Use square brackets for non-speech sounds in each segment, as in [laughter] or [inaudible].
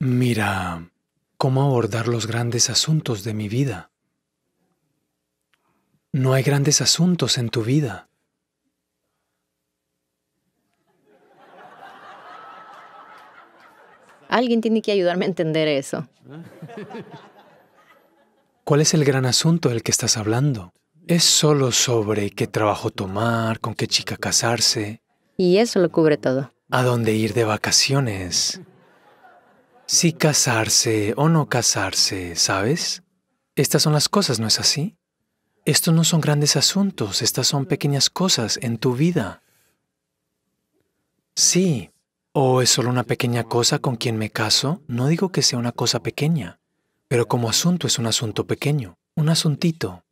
Mira, ¿cómo abordar los grandes asuntos de mi vida? No hay grandes asuntos en tu vida. Alguien tiene que ayudarme a entender eso. ¿Cuál es el gran asunto del que estás hablando? Es solo sobre qué trabajo tomar, con qué chica casarse. Y eso lo cubre todo. A dónde ir de vacaciones si casarse o no casarse, ¿sabes? Estas son las cosas, ¿no es así? Estos no son grandes asuntos, estas son pequeñas cosas en tu vida. Sí, o es solo una pequeña cosa con quien me caso, no digo que sea una cosa pequeña, pero como asunto es un asunto pequeño, un asuntito.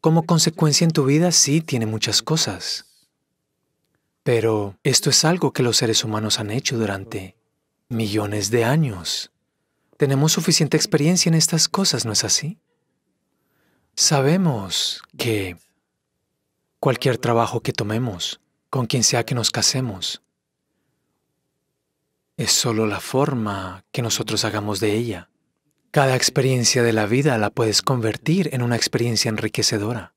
Como consecuencia en tu vida sí tiene muchas cosas, pero esto es algo que los seres humanos han hecho durante millones de años. Tenemos suficiente experiencia en estas cosas, ¿no es así? Sabemos que cualquier trabajo que tomemos, con quien sea que nos casemos, es solo la forma que nosotros hagamos de ella. Cada experiencia de la vida la puedes convertir en una experiencia enriquecedora.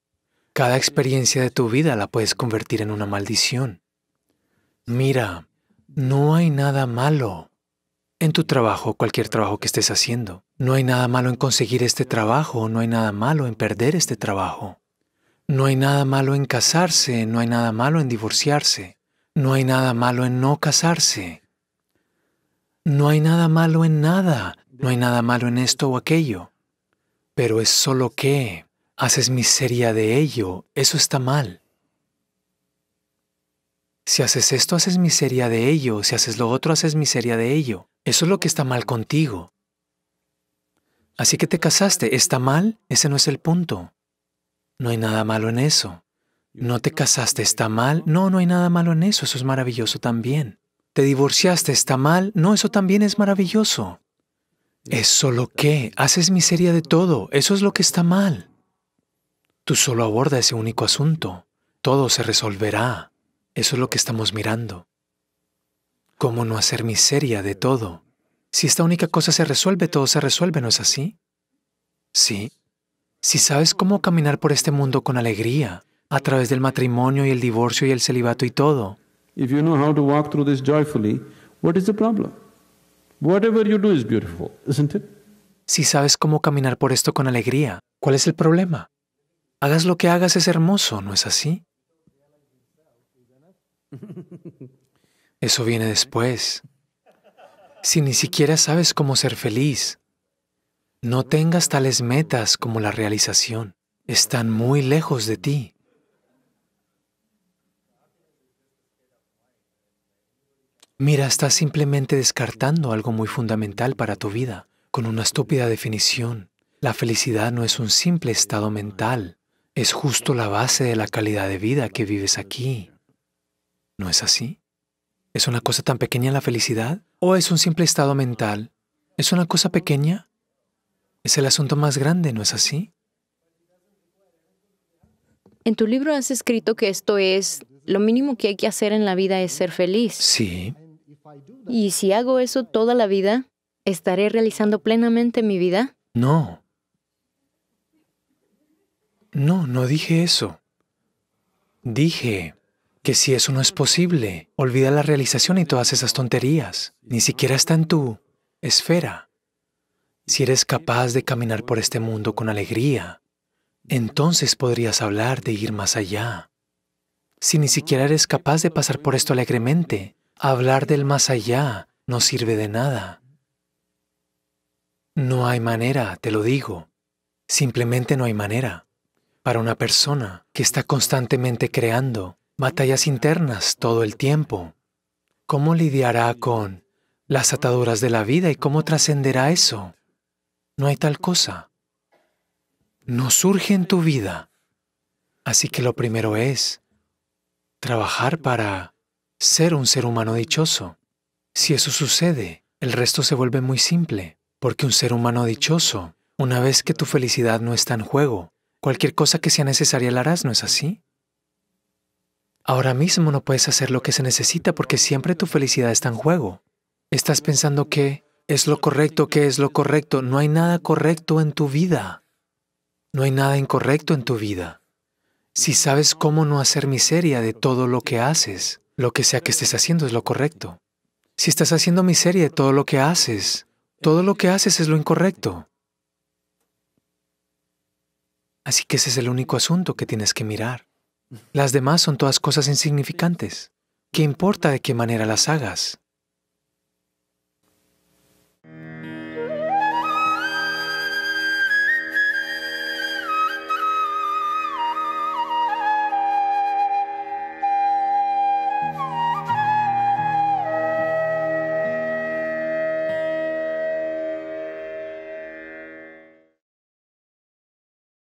Cada experiencia de tu vida la puedes convertir en una maldición. Mira, no hay nada malo en tu trabajo, cualquier trabajo que estés haciendo. No hay nada malo en conseguir este trabajo, no hay nada malo en perder este trabajo. No hay nada malo en casarse, no hay nada malo en divorciarse, no hay nada malo en no casarse. No hay nada malo en nada, no hay nada malo en esto o aquello. Pero es solo que haces miseria de ello, eso está mal. Si haces esto, haces miseria de ello, si haces lo otro, haces miseria de ello. Eso es lo que está mal contigo. Así que te casaste. ¿Está mal? Ese no es el punto. No hay nada malo en eso. No te casaste, está mal. No, no hay nada malo en eso. Eso es maravilloso también. Te divorciaste, está mal. No, eso también es maravilloso. Es solo que haces miseria de todo. Eso es lo que está mal. Tú solo aborda ese único asunto. Todo se resolverá. Eso es lo que estamos mirando. ¿Cómo no hacer miseria de todo? Si esta única cosa se resuelve, todo se resuelve, ¿no es así? Sí. Si sabes cómo caminar por este mundo con alegría, a través del matrimonio y el divorcio y el celibato y todo. Si sabes cómo caminar por esto con alegría, ¿cuál es el problema? Hagas lo que hagas es hermoso, ¿no es así? [laughs] Eso viene después si ni siquiera sabes cómo ser feliz? No tengas tales metas como la realización. Están muy lejos de ti. Mira, estás simplemente descartando algo muy fundamental para tu vida, con una estúpida definición. La felicidad no es un simple estado mental, es justo la base de la calidad de vida que vives aquí. ¿No es así? ¿Es una cosa tan pequeña la felicidad? ¿O es un simple estado mental? ¿Es una cosa pequeña? Es el asunto más grande, ¿no es así? En tu libro has escrito que esto es, lo mínimo que hay que hacer en la vida es ser feliz. Sí. ¿Y si hago eso toda la vida, estaré realizando plenamente mi vida? No. No, no dije eso. Dije, que si eso no es posible, olvida la realización y todas esas tonterías. Ni siquiera está en tu esfera. Si eres capaz de caminar por este mundo con alegría, entonces podrías hablar de ir más allá. Si ni siquiera eres capaz de pasar por esto alegremente, hablar del más allá no sirve de nada. No hay manera, te lo digo. Simplemente no hay manera. Para una persona que está constantemente creando, batallas internas todo el tiempo. ¿Cómo lidiará con las ataduras de la vida y cómo trascenderá eso? No hay tal cosa. No surge en tu vida. Así que lo primero es trabajar para ser un ser humano dichoso. Si eso sucede, el resto se vuelve muy simple, porque un ser humano dichoso, una vez que tu felicidad no está en juego, cualquier cosa que sea necesaria la harás, ¿no es así? Ahora mismo no puedes hacer lo que se necesita porque siempre tu felicidad está en juego. Estás pensando que es lo correcto, que es lo correcto. No hay nada correcto en tu vida. No hay nada incorrecto en tu vida. Si sabes cómo no hacer miseria de todo lo que haces, lo que sea que estés haciendo es lo correcto. Si estás haciendo miseria de todo lo que haces, todo lo que haces es lo incorrecto. Así que ese es el único asunto que tienes que mirar. Las demás son todas cosas insignificantes. ¿Qué importa de qué manera las hagas?